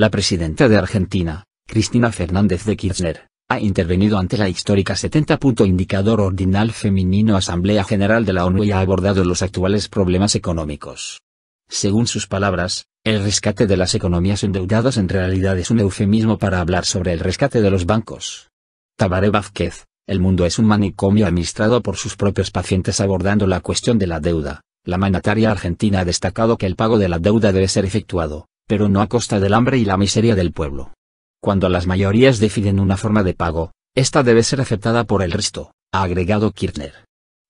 La presidenta de Argentina, Cristina Fernández de Kirchner, ha intervenido ante la histórica 70. Indicador Ordinal Femenino Asamblea General de la ONU y ha abordado los actuales problemas económicos. Según sus palabras, el rescate de las economías endeudadas en realidad es un eufemismo para hablar sobre el rescate de los bancos. Tabaré Vázquez, el mundo es un manicomio administrado por sus propios pacientes abordando la cuestión de la deuda. La mandataria argentina ha destacado que el pago de la deuda debe ser efectuado, pero no a costa del hambre y la miseria del pueblo. Cuando las mayorías deciden una forma de pago, esta debe ser aceptada por el resto, ha agregado Kirchner.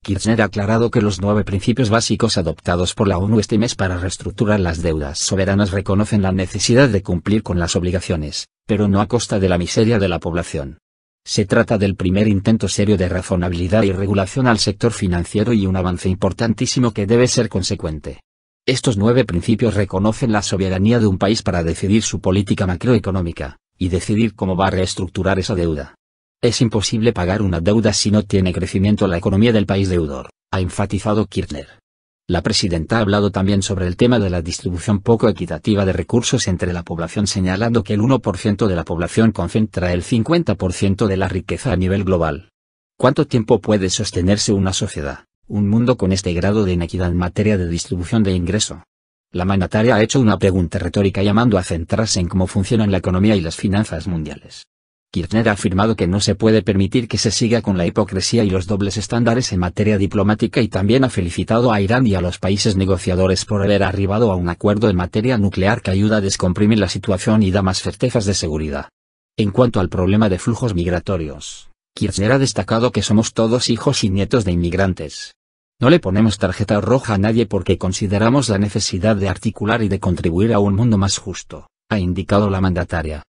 Kirchner ha aclarado que los nueve principios básicos adoptados por la ONU este mes para reestructurar las deudas soberanas reconocen la necesidad de cumplir con las obligaciones, pero no a costa de la miseria de la población. Se trata del primer intento serio de razonabilidad y regulación al sector financiero y un avance importantísimo que debe ser consecuente. Estos nueve principios reconocen la soberanía de un país para decidir su política macroeconómica, y decidir cómo va a reestructurar esa deuda. Es imposible pagar una deuda si no tiene crecimiento la economía del país deudor, ha enfatizado Kirchner. La presidenta ha hablado también sobre el tema de la distribución poco equitativa de recursos entre la población señalando que el 1% de la población concentra el 50% de la riqueza a nivel global. ¿Cuánto tiempo puede sostenerse una sociedad? un mundo con este grado de inequidad en materia de distribución de ingreso. La mandataria ha hecho una pregunta retórica llamando a centrarse en cómo funcionan la economía y las finanzas mundiales. Kirchner ha afirmado que no se puede permitir que se siga con la hipocresía y los dobles estándares en materia diplomática y también ha felicitado a Irán y a los países negociadores por haber arribado a un acuerdo en materia nuclear que ayuda a descomprimir la situación y da más certezas de seguridad. En cuanto al problema de flujos migratorios, Kirchner ha destacado que somos todos hijos y nietos de inmigrantes, no le ponemos tarjeta roja a nadie porque consideramos la necesidad de articular y de contribuir a un mundo más justo, ha indicado la mandataria.